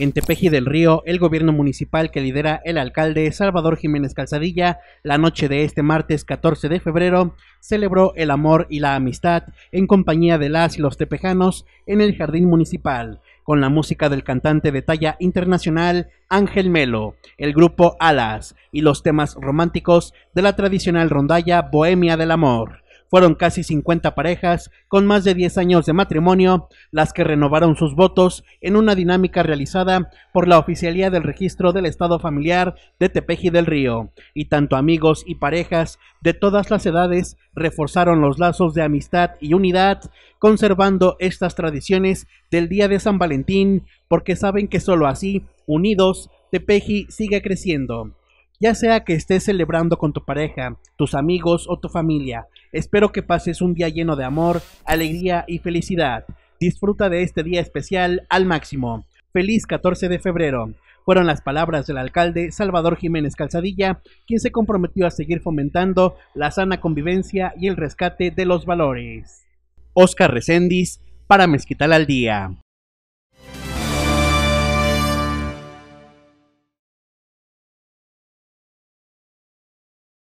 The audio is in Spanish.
En Tepeji del Río, el gobierno municipal que lidera el alcalde Salvador Jiménez Calzadilla, la noche de este martes 14 de febrero, celebró el amor y la amistad en compañía de las y los tepejanos en el jardín municipal con la música del cantante de talla internacional Ángel Melo, el grupo Alas y los temas románticos de la tradicional rondalla Bohemia del Amor. Fueron casi 50 parejas con más de 10 años de matrimonio las que renovaron sus votos en una dinámica realizada por la Oficialía del Registro del Estado Familiar de Tepeji del Río. Y tanto amigos y parejas de todas las edades reforzaron los lazos de amistad y unidad, conservando estas tradiciones del Día de San Valentín porque saben que solo así, unidos, Tepeji sigue creciendo ya sea que estés celebrando con tu pareja, tus amigos o tu familia. Espero que pases un día lleno de amor, alegría y felicidad. Disfruta de este día especial al máximo. Feliz 14 de febrero. Fueron las palabras del alcalde Salvador Jiménez Calzadilla, quien se comprometió a seguir fomentando la sana convivencia y el rescate de los valores. Oscar Recendis, para Mezquital al Día.